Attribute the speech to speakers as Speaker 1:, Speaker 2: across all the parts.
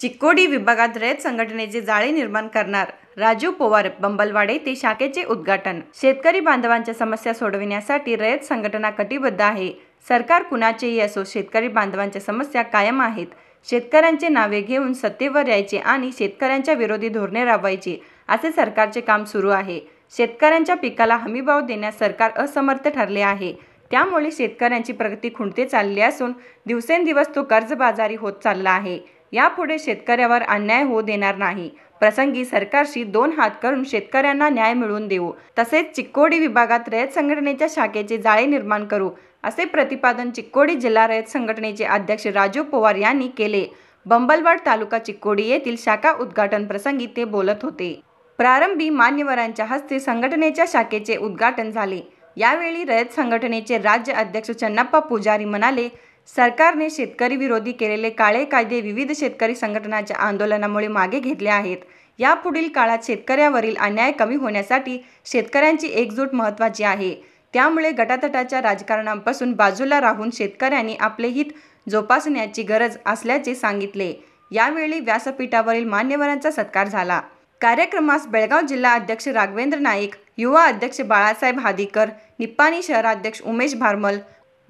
Speaker 1: चिक्कोडी विभागात रयत संघटनेचे जाळे निर्माण करणार राजू पोवार बंबलवाडे ते शाखेचे उद्घाटन शेतकरी बांधवांच्या समस्या सोडविण्यासाठी रयत संघटना कटिबद्ध आहे सरकार कुणाचेही असो शेतकरी बांधवांच्या समस्या कायम आहेत शेतकऱ्यांचे नावे घेऊन सत्तेवर यायचे आणि शेतकऱ्यांच्या विरोधी धोरणे राबवायचे असे सरकारचे काम सुरू आहे शेतकऱ्यांच्या पिकाला हमीभाव देण्यास सरकार असमर्थ ठरले आहे त्यामुळे शेतकऱ्यांची प्रगती खुंटते चालली असून दिवसेंदिवस तो कर्जबाजारी होत चालला आहे यापुढे शेतकऱ्यावर अन्याय होऊ देणार नाही प्रसंगी सरकारशी दोन हात करून शेतकऱ्यांना न्याय मिळवून देऊ तसेच चिक्कोडी विभागात रयत संघटनेच्या शाखेचे जाळे निर्माण करू असे प्रतिपादन चिक्कोडी जिल्हा रयत संघटनेचे अध्यक्ष राजू पवार यांनी केले बंबलवाड तालुका चिक्कोडी येथील शाखा उद्घाटन प्रसंगी ते बोलत होते प्रारंभी मान्यवरांच्या हस्ते संघटनेच्या शाखेचे उद्घाटन झाले यावेळी रयत संघटनेचे राज्य अध्यक्ष चन्नाप्पा पुजारी म्हणाले सरकारने शेतकरी विरोधी केलेले काळे कायदे विविध शेतकरी संघटनांच्या आंदोलनामुळे मागे घेतले आहेत यापुढील काळात शेतकऱ्यावरील अन्याय कमी होण्यासाठी शेतकऱ्यांची एकजूट महत्वाची आहे त्यामुळे गटातटाच्या राजकारणापासून बाजूला राहून शेतकऱ्यांनी आपले हित जोपासण्याची गरज असल्याचे सांगितले यावेळी व्यासपीठावरील मान्यवरांचा सत्कार झाला कार्यक्रमास बेळगाव जिल्हा अध्यक्ष राघवेंद्र नाईक युवा अध्यक्ष बाळासाहेब हादीकर निप्पाणी शहराध्यक्ष उमेश भारमल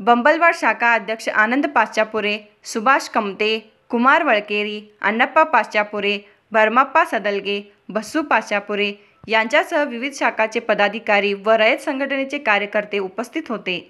Speaker 1: बंबलवाड शाखा अध्यक्ष आनंद पाश्चापुरे सुभाष कमते कुमार वळकेरी अण्णप्पा पाश्चापुरे भरमाप्पा सदलगे बसू पाश्चापुरे यांच्यासह विविध शाखाचे पदाधिकारी व रयत संघटनेचे कार्यकर्ते उपस्थित होते